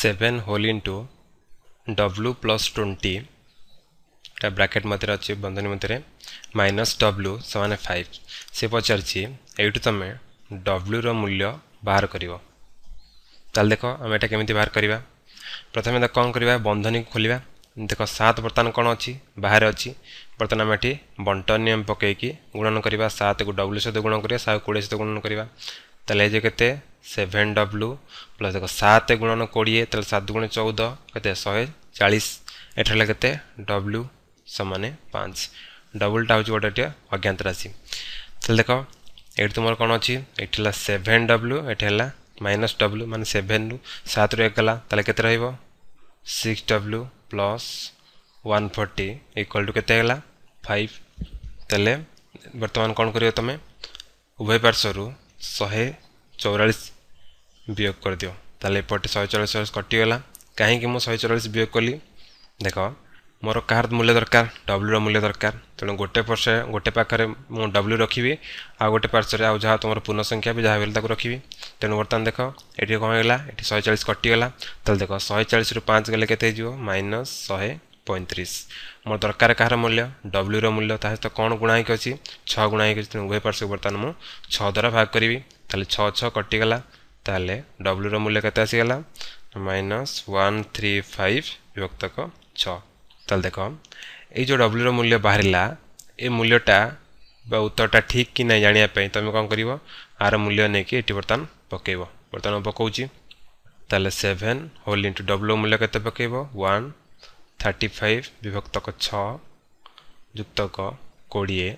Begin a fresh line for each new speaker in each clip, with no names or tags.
seven whole into W plus twenty bracket मध्य अच्छे बंधनी मध्य माइनस डब्ल्यू सामान फाइव से पचारे यू तुम डब्ल्यूर मूल्य बाहर कर देख आम ये केमी बाहर करवा प्रथम देख कौन कर बंधनी खोलिया देख सात बर्तमान कौन अच्छी बाहर अच्छी बर्तमान आम ये बंटन नियम पकईकि गुणन करवा सात को डब्ल्यू सहित गुण करवा सात कोड़े सहित गुणन करवा तेल के सेभेन डब्ल्यू प्लस देख सात गुणन कोड़े तो सात गुण चौदह के शहे चालीस एटाला के डब्लू सामान पाँच डबुलटा हूँ गोटे अज्ञात राशि तो देख ये तुम कौन अच्छी ये सेभेन डब्ल्यू ये माइनस डब्ल्यू मान सेभेन रु सात रु एक गला के six W plus one forty equal to के फाइव तेल बर्तमान कौन कर तुम्हें उभय पार्श्वर शहे চৌরাশ বিয়োগ করে তাহলে এপটে শহে চল্লিশ চল্লিশ কটিগলা কাহিঁকি মু শহে চল্লিশ বিয়োগ কলি দেখ মোর কাহার মূল্য দরকার ডব্লুর মূল্য দরকার তেমন গোটে পর্সে গোটে পাখে মু ডব্লু রখিবি আউ গোটে পার্শ্বরে আউ যা তোমার পূর্ণ সংখ্যা বি যা হলে তাকে রখিবি তেমন বর্তমান দেখ এটি কম হয়ে গেলা এটি শহে চল্লিশ কটিগলা তাহলে দেখ শহে চল্লিশ রু পাঁচ গেলে কেতে হয়ে মাইনস শহে পঁয়ত্রিশ ମୋର ଦରକାର କାହାର ମୂଲ୍ୟ ଡବ୍ଲ୍ୟୁର ମୂଲ୍ୟ ତା ସହିତ କ'ଣ ଗୁଣା ହେଇକି ଅଛି ଛଅ ଗୁଣା ହେଇକି ଅଛି ତେଣୁ ଉଭୟ ପାର୍ଶ୍ୱକୁ ବର୍ତ୍ତମାନ ମୁଁ ଛଅ ଦ୍ୱାରା ଭାଗ କରିବି তাহলে ছ ছ কটিগলা তাহলে ডব্লুর মূল্য কত আসিগলা মাইনস ওয়ান থ্রি ফাইভ বিভক্তক ছ তাহলে দেখ এই যে ডব্লুর মূল্য বাহারা এ মূল্যটা বা উত্তরটা ঠিক কি না জাঁয়া তুমি কম করব আর মূল্য নেই এটি বর্তমান পকাইব বর্তমান পকাউছি তাহলে সেভেন হোল ইন্টু ডব্লু মূল্য কত পকাইব ওয়ান থার্টি ফাইভ বিভক্তক ছ যুক্তক কোড়িয়ে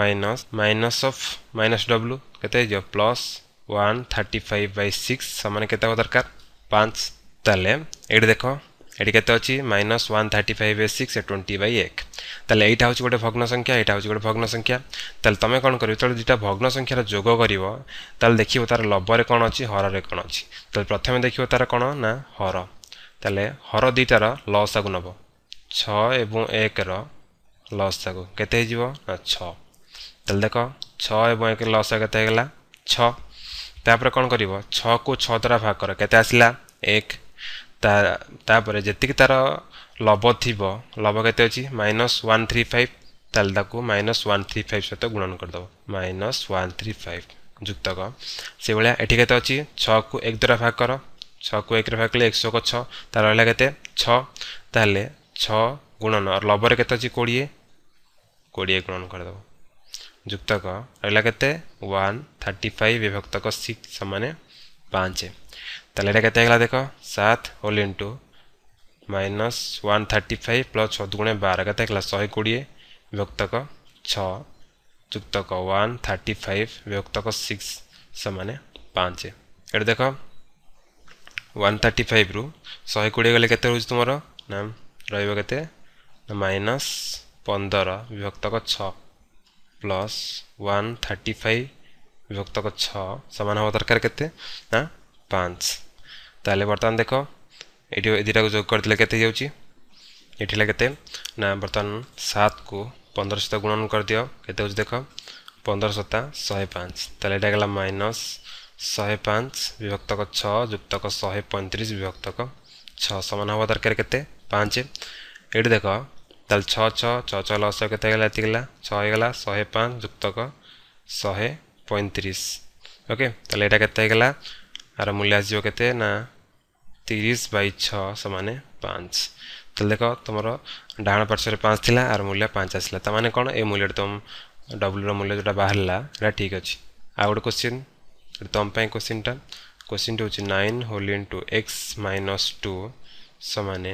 माइनस माइनस अफ माइनस डब्ल्यू के plus one thirty five by six सामान के दरकार पाँच तेल ये देख ये के माइनस वन थर्टी फाइव ए सिक्स ट्वेंटी बै एक ताल यहीटा हूँ गोटे भग्न संख्या यहाँ हूँ गोटे भग्न संख्या तेल तुम कौन कर दुटा भग्न संख्यार जोग कर ताल देख तार लबर कौन अच्छी हर कौन अच्छी प्रथम देख तार कौन ना हर तेल हर दुईटार लस आगु नब छ एक रस आगु के छ তাহলে দেখ ছ এবং এক লসা কেতে হয়ে ছ তাপরে কম করব ছু ছ দ্বারা ভাগ কর কেতে আসলা এক তাপরে যেত তার লব থিব লব কেতে অছি মাইনস ওয়ান থ্রি ফাইভ তাহলে তাকে মাইনস ওয়ান থ্রি ফাইভ সহ গুণন করেদেব মাইনস ওয়ান থ্রি ফাইভ যুক্তক সেভাবে এটি কেতে অছি ছু এক দ্বারা ভাগ কর ছু একরে ভাগ কলে একশো ছ তার রহলা কেতে ছ তাহলে ছ গুণন লবরে কেতে অছি কোড়িয়ে কোড়িয়ে গুণন করেদেব ଯୁକ୍ତକ ରହିଲା କେତେ ୱାନ୍ ଥାର୍ଟି ଫାଇଭ୍ ବିଭକ୍ତକ ସିକ୍ସ ସମାନେ ପାଞ୍ଚ ତାହେଲେ ଏଇଟା କେତେ ହେଇଗଲା ଦେଖ ସାତ whole into minus one thirty five plus ଛଅ ଦୁଗୁଣେ ବାର କେତେ ହେଇଗଲା ଶହେ କୋଡ଼ିଏ ବିଭକ୍ତକ ଛଅ ଯୁକ୍ତକ ୱାନ୍ ଥାର୍ଟି ଫାଇଭ୍ ବିଭକ୍ତକ ସିକ୍ସ ସମାନେ ପାଞ୍ଚ ଏଠି ଦେଖ ୱାନ୍ ଥାର୍ଟି ଫାଇଭ୍ରୁ ଶହେ କୋଡ଼ିଏ ଗଲେ କେତେ ରହୁଛି ତୁମର ନା ରହିବ କେତେ ମାଇନସ୍ ପନ୍ଦର ବିଭକ୍ତକ ଛଅ प्लस वन थर्टी फाइव विभक्त छान सामान दरकार के पाँच तेल बर्तमान देख ये दुटा को जो करते के ये ना बर्तमान सात को पंदर सहित गुणन कर दियो के देख पंदर शता शहे पाँच तेल यहाँ माइनस शहे पाँच विभक्तक छः जुक्तक शहे पैंतीस विभक्तक छान सामान दरकार के पाँच ये देख ତାହେଲେ ଛଅ ଛଅ ଛଅ ଛଅ ଲସ କେତେ ହେଇଗଲା ଏତିକି ହେଲା ଛଅ ହେଇଗଲା ଶହେ ପାଞ୍ଚ ଯୁକ୍ତକ ଶହେ ପଇଁତିରିଶ ଓକେ ତାହେଲେ ଏଇଟା କେତେ ହେଇଗଲା ଆର ମୂଲ୍ୟ ଆସିବ କେତେ ନା ତିରିଶ ବାଇ ଛଅ ସମାନେ ପାଞ୍ଚ ତାହେଲେ ଦେଖ ତୁମର ଡାହାଣ ପାର୍ଶ୍ୱରେ ପାଞ୍ଚ ଥିଲା ଆର ମୂଲ୍ୟ ପାଞ୍ଚ ଆସିଲା ତା ମାନେ କ'ଣ ଏ ମୂଲ୍ୟଟା ତୁମ ଡବ୍ଲୁର ମୂଲ୍ୟ ଯେଉଁଟା ବାହାରିଲା ସେଇଟା ଠିକ୍ ଅଛି ଆଉ ଗୋଟେ କୋଶ୍ଚିନ୍ ତୁମ ପାଇଁ କୋଶ୍ଚିନ୍ଟା କୋଶ୍ଚିନ୍ଟି ହେଉଛି nine whole into x minus two ସମାନେ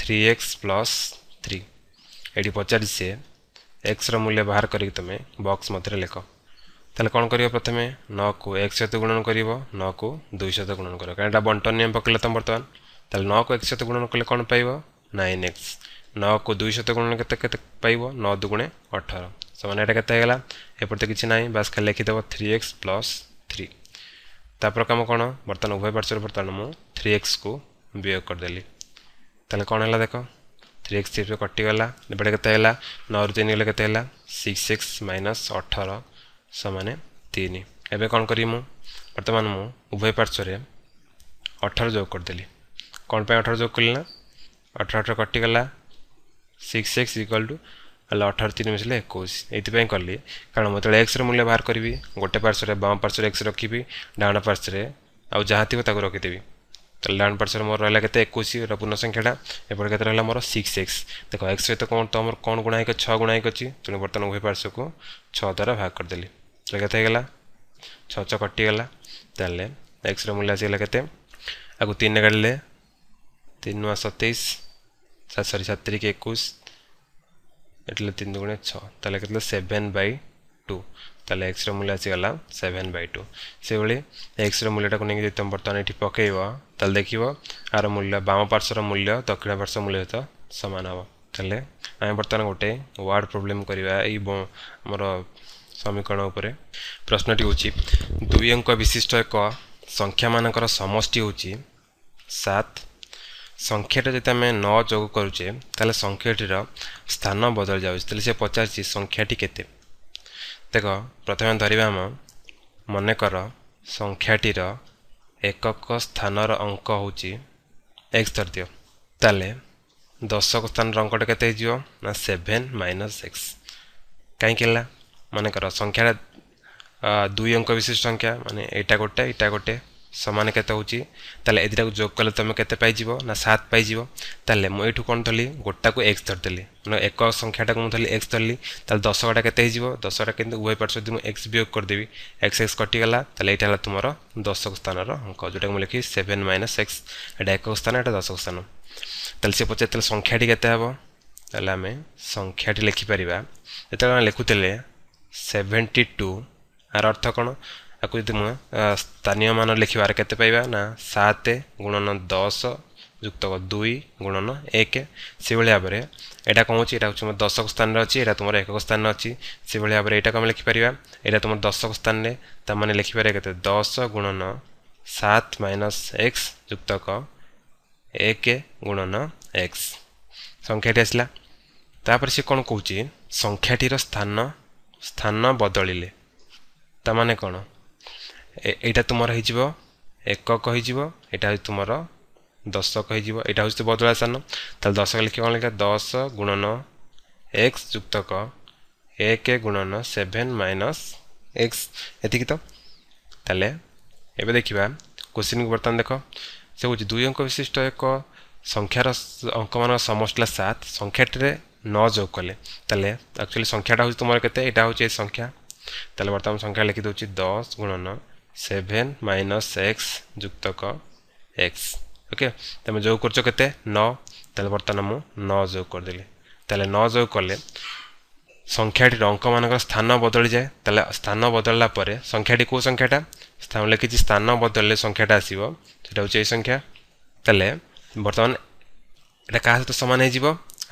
থ্রি এক্স প্লস थ्री ये पचार सी एक्स रूल्य बाहर करमें बक्स मतलब लेख तेल कौन कर प्रथम न को एक सहित गुणन कर न को दुई सहित गुणन कर कहीं बंटन निम पकड़े तुम बर्तमान तेल न को एक सहित गुणन कले कौन पाइब नाइन एक्स न को दुई सहित गुणन के पाइब नौ दुगुणे अठर सामान ये एपटे तो किसी ना बास खाली लिखिदेव थ्री एक्स प्लस थ्री तापर कम कौन बर्तमान उभय पार्श्वर बर्तमान मुझे थ्री एक्स को वियोग करदेली तेल कौन है देख थ्री एक्स थ्री कटिगला एपटे के नौ तीन गले के सिक्स एक्स माइनस अठर सामान तीन एवं कौन करी बर्तमान मु उभय पार्श्वे अठर जोग करदेली कौन पर अठर जोग कली ना अठर अठर कटिगला सिक्स एक्स इक्वाल टू ହେଲେ ଅଠର ତିନି ମିଶିଲେ ଏକୋଇଶ ଏଇଥିପାଇଁ କଲି କାରଣ ମୁଁ ଯେତେବେଳେ ଏକ୍ସର ମୂଲ୍ୟ ବାହାର କରିବି ଗୋଟେ ପାର୍ଶ୍ୱରେ ବାମ ପାର୍ଶ୍ୱରେ ଏକ୍ସ ରଖିବି ଡାହାଣ ପାର୍ଶ୍ୱରେ ଆଉ ଯାହା ଥିବ ତାକୁ ରଖିଦେବି लैंड पार्सल मोर रहा के एक पूर्ण संख्याटा एपटे के रहा मोर सिक्स एक्स देख एक्स सहित कौन तो मोर कौन गुणायक छ गुणायक अच्छी तेणु बर्तमान उभय पार्श्व को छः द्वारा भाग करदे तो कैसे छ छ कटिगला तेल एक्स रूल्य आसगला के आगे तीन काटिले तीन नुआ सतैश सात सरी सात तिरिक एक तीन दुगुण छः के सेवेन बै टू ତାହେଲେ ଏକ୍ସର ମୂଲ୍ୟ ଆସିଗଲା ସେଭେନ୍ ବାଇ ଟୁ ସେଭଳି ଏକ୍ସର ମୂଲ୍ୟଟାକୁ ନେଇକି ଯଦି ତୁମେ ବର୍ତ୍ତମାନ ଏଠି ପକାଇବ ତାହେଲେ ଦେଖିବ ଆର ମୂଲ୍ୟ ବାମ ପାର୍ଶ୍ୱର ମୂଲ୍ୟ ଦକ୍ଷିଣ ପାର୍ଶ୍ୱ ମୂଲ୍ୟ ସହିତ ସମାନ ହେବ ତାହେଲେ ଆମେ ବର୍ତ୍ତମାନ ଗୋଟେ ୱାର୍ଡ଼ ପ୍ରୋବ୍ଲେମ୍ କରିବା ଏଇ ଆମର ସମୀକରଣ ଉପରେ ପ୍ରଶ୍ନଟି ହେଉଛି ଦୁଇ ଅଙ୍କ ବିଶିଷ୍ଟ ଏକ ସଂଖ୍ୟାମାନଙ୍କର ସମଷ୍ଟି ହେଉଛି ସାତ ସଂଖ୍ୟାଟା ଯଦି ଆମେ ନ ଯୋଗ କରୁଛେ ତାହେଲେ ସଂଖ୍ୟାଟିର ସ୍ଥାନ ବଦଳି ଯାଉଛି ତାହେଲେ ସେ ପଚାରିଛି ସଂଖ୍ୟାଟି କେତେ ପ୍ରତ୍ୟେକ ପ୍ରଥମେ ଧରିବା ଆମ ମନେକର ସଂଖ୍ୟାଟିର ଏକକ ସ୍ଥାନର ଅଙ୍କ ହେଉଛି ଏକ୍ସ ଧରିଦିଅ ତାହେଲେ ଦଶକ ସ୍ଥାନର ଅଙ୍କଟା କେତେ ହେଇଯିବ ନା ସେଭେନ୍ ମାଇନସ୍ ଏକ୍ସ କାହିଁକି ହେଲା ମନେକର ସଂଖ୍ୟାଟା ଦୁଇ ଅଙ୍କ ବିଶିଷ୍ଟ ସଂଖ୍ୟା ମାନେ ଏଇଟା ଗୋଟେ ଏଇଟା ଗୋଟେ ସମାନ କେତେ ହେଉଛି ତାହେଲେ ଏଦିଟାକୁ ଯୋଗ କଲେ ତୁମେ କେତେ ପାଇଯିବ ନା ସାତ ପାଇଯିବ ତାହେଲେ ମୁଁ ଏଇଠୁ କ'ଣ ଧରିଲି ଗୋଟାକୁ ଏକ୍ସ ଧରିଦେଲି ମାନେ ଏକ ସଂଖ୍ୟାଟାକୁ ମୁଁ ଧରିଲି ଏକ୍ସ ଧରିଲି ତାହେଲେ ଦଶଟା କେତେ ହେଇଯିବ ଦଶଟା କିନ୍ତୁ ଉଭୟ ପାର୍ଶ୍ୱ ଯଦି ମୁଁ ଏକ୍ସ ବିୟୋଗ କରିଦେବି ଏକ୍ସ ଏକ୍ସ କଟିଗଲା ତାହେଲେ ଏଇଟା ହେଲା ତୁମର ଦଶକ ସ୍ଥାନର ଅଙ୍କ ଯେଉଁଟାକୁ ମୁଁ ଲେଖିବି ସେଭେନ୍ ମାଇନସ୍ ଏକ୍ସ ଏଇଟା ଏକକ ସ୍ଥାନ ଏଇଟା ଦଶକ ସ୍ଥାନ ତାହେଲେ ସେ ପଚାରେ ତାହେଲେ ସଂଖ୍ୟାଟି କେତେ ହେବ ତାହେଲେ ଆମେ ସଂଖ୍ୟାଟି ଲେଖିପାରିବା ଯେତେବେଳେ ଆମେ ଲେଖୁଥିଲେ ସେଭେଣ୍ଟି ଟୁ ଆର ଅର୍ଥ କ'ଣ ତାକୁ ଯଦି ମୁଁ ସ୍ଥାନୀୟ ମାନ ଲେଖିବାର କେତେ ପାଇବା ନା ସାତ ଗୁଣନ ଦଶ ଯୁକ୍ତକ ଦୁଇ ଗୁଣନ ଏକ ସେଭଳି ଭାବରେ ଏଇଟା କ'ଣ ହେଉଛି ଏଇଟା ହେଉଛି ମୋର ଦଶକ ସ୍ଥାନରେ ଅଛି ଏଇଟା ତୁମର ଏକକ ସ୍ଥାନରେ ଅଛି ସେଭଳି ଭାବରେ ଏଇଟାକୁ ଆମେ ଲେଖିପାରିବା ଏଇଟା ତୁମର ଦଶକ ସ୍ଥାନରେ ତା'ମାନେ ଲେଖିପାରିବା କେତେ ଦଶ ଗୁଣନ ସାତ ମାଇନସ୍ ଏକ୍ସ ଯୁକ୍ତକ ଏକ ଗୁଣନ ଏକ୍ସ ସଂଖ୍ୟାଟି ଆସିଲା ତାପରେ ସେ କ'ଣ କହୁଛି ସଂଖ୍ୟାଟିର ସ୍ଥାନ ସ୍ଥାନ ବଦଳିଲେ ତା'ମାନେ କ'ଣ এইটা তোমার হয়ে একক হয়ে এটা হচ্ছে তোমার দশক হয়ে এটা হচ্ছে বদলা স্থান তাহলে দশক লিখে কম লিখা দশ গুণন এক্স যুক্তক এক গুণন সেভেন মাইনস এক্স এতিকি তো তাহলে এবে দেখিবা কোশ্চিনকে বর্তমান দেখ সে হচ্ছে দুই অঙ্ক বিশিষ্ট এক সংখ্যার অঙ্কমানর সমষ্টিলা সাত সংখ্যাটিরে ন যোগ কলে তাহলে আকচুয়ালি সংখ্যাটা হচ্ছে তোমার কেতে এটা হচ্ছে এই সংখ্যা তাহলে বর্তমান সংখ্যা লিখি দেছি দশ গুণন সেভেন মাইনস এক্স যুক্তক এক্স ওকে তুমি যোগ করছো কেতে ন তাহলে বর্তমানে মু ন যোগ করেদেলি তাহলে ন যোগ কলে সংখ্যাটির অঙ্কমানকর স্থান বদলি যায় তাহলে স্থান বদলা পরে সংখ্যাটি কেউ সংখ্যাটা স্থান লিখিছি স্থান বদলে সংখ্যাটা আসব সেটা হচ্ছে এই সংখ্যা তাহলে বর্তমান এটা কাহা সহ সমান হয়ে যাব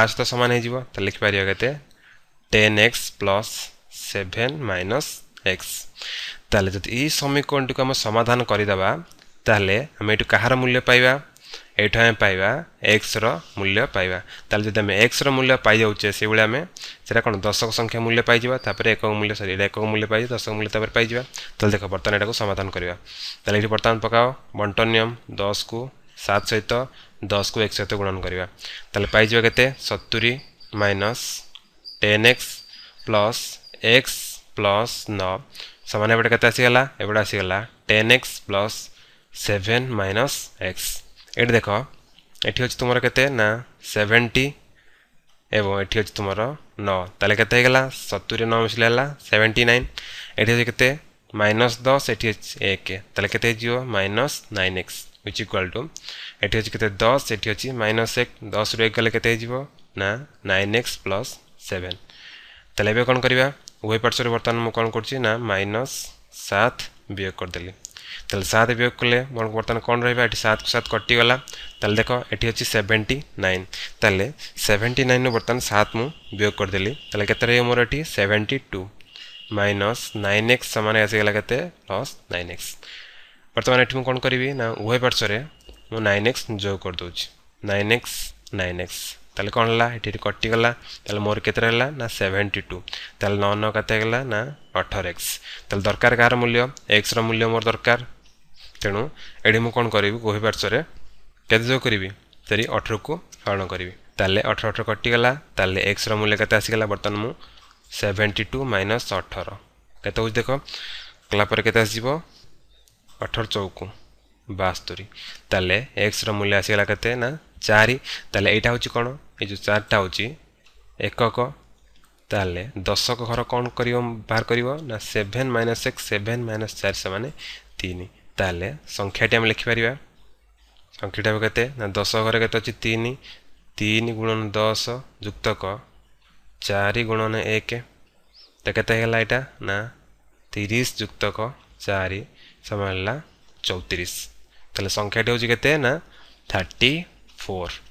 আ সহ সমান হয়ে যাব তাহলে লিখিপার কেতে ten x plus seven minus x ତାହେଲେ ଯଦି ଏଇ ସମୀକରଣଟିକୁ ଆମେ ସମାଧାନ କରିଦେବା ତାହେଲେ ଆମେ ଏଇଠୁ କାହାର ମୂଲ୍ୟ ପାଇବା ଏଇଠୁ ଆମେ ପାଇବା ଏକ୍ସର ମୂଲ୍ୟ ପାଇବା ତାହେଲେ ଯଦି ଆମେ ଏକ୍ସର ମୂଲ୍ୟ ପାଇଯାଉଛେ ସେଇଭଳି ଆମେ ସେଇଟା କ'ଣ ଦଶକ ସଂଖ୍ୟା ମୂଲ୍ୟ ପାଇଯିବା ତାପରେ ଏକକ ମୂଲ୍ୟ ସରି ଏଇଟା ଏକକ ମୂଲ୍ୟ ପାଇଯିବା ଦଶକ ମୂଲ୍ୟ ତାପରେ ପାଇଯିବା ତାହେଲେ ଦେଖ ବର୍ତ୍ତମାନ ଏଟାକୁ ସମାଧାନ କରିବା ତାହେଲେ ଏଠି ବର୍ତ୍ତମାନ ପକାଅ ବଣ୍ଟନ ନିୟମ ଦଶକୁ ସାତ ସହିତ ଦଶକୁ ଏକ ସହିତ ଗୁଣନ କରିବା ତାହେଲେ ପାଇଯିବା କେତେ ସତୁରି minus ten x plus x plus ন सामान एपटे कैसे आसगला आसीगला ten x plus seven minus x ये देख ये तुम कत सेवेन्टी एवं ये तुम नौ तेल सतुरी नौ मिसले सेवेन्टी नाइन ये माइनस दस ये एक तेल के minus nine x which equal to ये कैसे दस ये माइनस एक दस रु एक गले के नाइन एक्स प्लस सेवेन तेल कौन करवा উভয় পার্শ্বরে বর্তমান মু কোণ করছি না মাইনস সাত বিয়োগ করেদেলি তাহলে সাত বিয়োগ কলে বর্তমান কোণ রহবা এটি সাত সাত কটিগলা তাহলে দেখ এটি হচ্ছে সেভেন্টি নাইন তাহলে সেভেন্টি নাইন বর্তমান সাত মু বিয়োগ করেদেলি তাহলে কত রহব মোর এটি seventy two minus nine x সমান আসিগলা কত প্লস নাইন এক্স বর্তমান এটি মু কোণ করবি না উভয় পার্শ্বরে মু নাইন এক্স যোগ করে দেছি নাইন এক্স নাইন এক্স ତାହେଲେ କ'ଣ ହେଲା ଏଠି କଟିଗଲା ତାହେଲେ ମୋର କେତେ ହେଲା ନା ସେଭେଣ୍ଟି ଟୁ ତାହେଲେ ନଅ ନଅ କେତେ ହେଲା ନା ଅଠର ଏକ୍ସ ତାହେଲେ ଦରକାର କାହାର ମୂଲ୍ୟ ଏକ୍ସର ମୂଲ୍ୟ ମୋର ଦରକାର ତେଣୁ ଏଠି ମୁଁ କ'ଣ କରିବି ଗୋହି ପାର୍ଶ୍ୱରେ କେତେ ଯୋଗ କରିବି ସେଠି ଅଠରକୁ ହରଣ କରିବି ତାହେଲେ ଅଠର ଅଠର କଟିଗଲା ତାହେଲେ ଏକ୍ସର ମୂଲ୍ୟ କେତେ ଆସିଗଲା ବର୍ତ୍ତମାନ ମୁଁ ସେଭେଣ୍ଟି ଟୁ ମାଇନସ୍ ଅଠର କେତେ ହେଉଛି ଦେଖ କଲାପରେ କେତେ ଆସିଯିବ ଅଠର ଚଉକୁ ବାସ୍ତୋରି ତାହେଲେ ଏକ୍ସର ମୂଲ୍ୟ ଆସିଗଲା କେତେ ନା ଚାରି ତାହେଲେ ଏଇଟା ହେଉଛି କ'ଣ ଏଇ ଯେଉଁ ଚାରିଟା ହେଉଛି ଏକକ ତାହେଲେ ଦଶକ ଘର କ'ଣ କରିବ ବାହାର କରିବ ନା ସେଭେନ୍ ମାଇନସ୍ ଏକ ସେଭେନ୍ ମାଇନସ୍ ଚାରି ସେମାନେ ତିନି ତାହେଲେ ସଂଖ୍ୟାଟି ଆମେ ଲେଖିପାରିବା ସଂଖ୍ୟାଟି ହେବ କେତେ ନା ଦଶ ଘରେ କେତେ ଅଛି ତିନି ତିନି ଗୁଣନ ଦଶ ଯୁକ୍ତକ ଚାରି ଗୁଣନ ଏକ ତ କେତେ ହେଇଗଲା ଏଇଟା ନା ତିରିଶ ଯୁକ୍ତକ ଚାରି ସମାନ ହେଲା ଚଉତିରିଶ ତାହେଲେ ସଂଖ୍ୟାଟି ହେଉଛି କେତେ ନା ଥାର୍ଟି 4